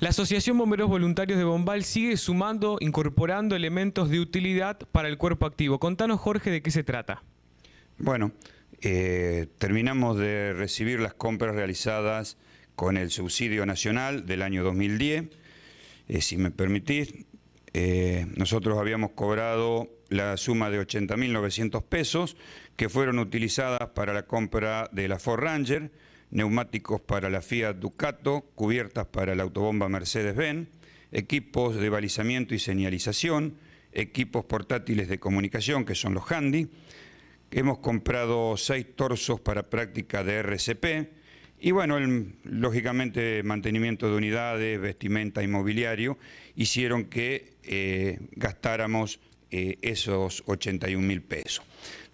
La Asociación Bomberos Voluntarios de Bombal sigue sumando, incorporando elementos de utilidad para el cuerpo activo. Contanos, Jorge, de qué se trata. Bueno, eh, terminamos de recibir las compras realizadas con el subsidio nacional del año 2010. Eh, si me permitís, eh, nosotros habíamos cobrado la suma de 80.900 pesos que fueron utilizadas para la compra de la Ford Ranger, neumáticos para la Fiat Ducato, cubiertas para la autobomba Mercedes-Benz, equipos de balizamiento y señalización, equipos portátiles de comunicación que son los Handy. Hemos comprado seis torsos para práctica de RCP, y bueno, lógicamente mantenimiento de unidades, vestimenta, inmobiliario, hicieron que eh, gastáramos eh, esos 81 mil pesos.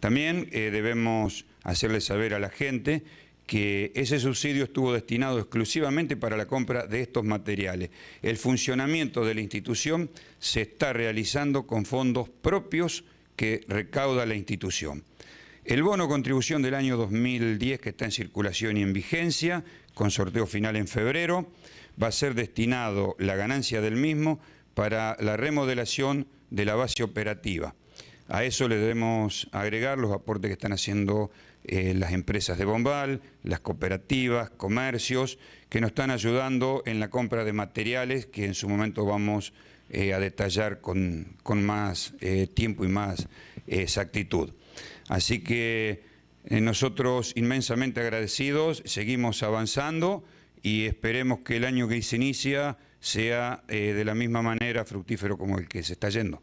También eh, debemos hacerle saber a la gente que ese subsidio estuvo destinado exclusivamente para la compra de estos materiales. El funcionamiento de la institución se está realizando con fondos propios que recauda la institución. El bono contribución del año 2010 que está en circulación y en vigencia, con sorteo final en febrero, va a ser destinado la ganancia del mismo para la remodelación de la base operativa. A eso le debemos agregar los aportes que están haciendo eh, las empresas de Bombal, las cooperativas, comercios, que nos están ayudando en la compra de materiales que en su momento vamos eh, a detallar con, más eh, tiempo y más exactitud. Así que nosotros inmensamente agradecidos, seguimos avanzando y esperemos que el año que se inicia sea de la misma manera fructífero como el que se está yendo.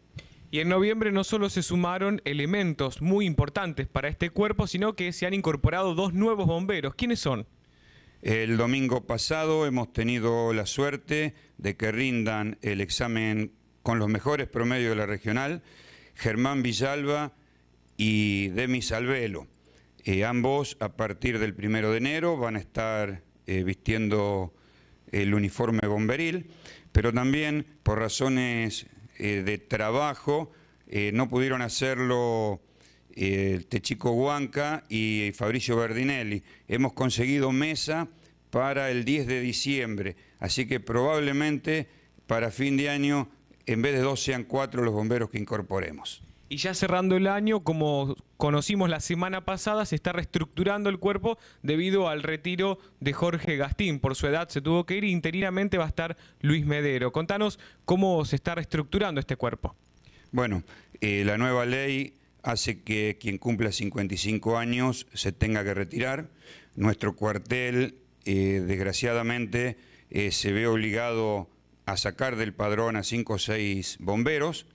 Y en noviembre no solo se sumaron elementos muy importantes para este cuerpo, sino que se han incorporado dos nuevos bomberos. ¿Quiénes son? El domingo pasado hemos tenido la suerte de que rindan el examen con los mejores promedios de la regional, Germán Villalba y Demi Salvelo. Eh, ambos a partir del primero de enero van a estar eh, vistiendo el uniforme bomberil, pero también por razones eh, de trabajo, eh, no pudieron hacerlo eh, Techico este Huanca y Fabricio Verdinelli. Hemos conseguido mesa para el 10 de diciembre, así que probablemente para fin de año, en vez de dos sean cuatro los bomberos que incorporemos. Y ya cerrando el año, como conocimos la semana pasada, se está reestructurando el cuerpo debido al retiro de Jorge Gastín. Por su edad se tuvo que ir interinamente va a estar Luis Medero. Contanos cómo se está reestructurando este cuerpo. Bueno, eh, la nueva ley hace que quien cumpla 55 años se tenga que retirar. Nuestro cuartel, eh, desgraciadamente, eh, se ve obligado a sacar del padrón a 5 o 6 bomberos.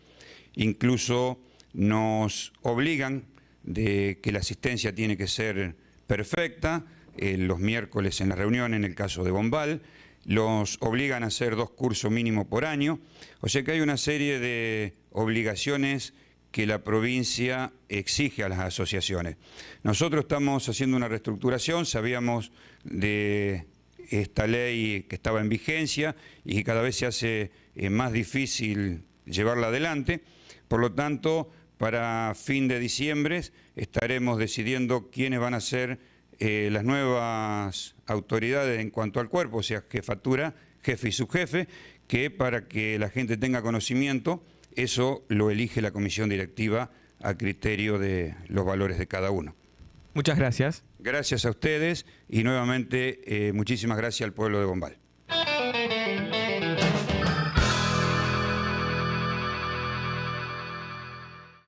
Incluso nos obligan de que la asistencia tiene que ser perfecta, eh, los miércoles en la reunión, en el caso de Bombal, los obligan a hacer dos cursos mínimos por año, o sea que hay una serie de obligaciones que la provincia exige a las asociaciones. Nosotros estamos haciendo una reestructuración, sabíamos de esta ley que estaba en vigencia y que cada vez se hace eh, más difícil llevarla adelante. Por lo tanto, para fin de diciembre estaremos decidiendo quiénes van a ser eh, las nuevas autoridades en cuanto al cuerpo, o sea, jefatura, jefe y subjefe, que para que la gente tenga conocimiento, eso lo elige la comisión directiva a criterio de los valores de cada uno. Muchas gracias. Gracias a ustedes y nuevamente eh, muchísimas gracias al pueblo de Bombal.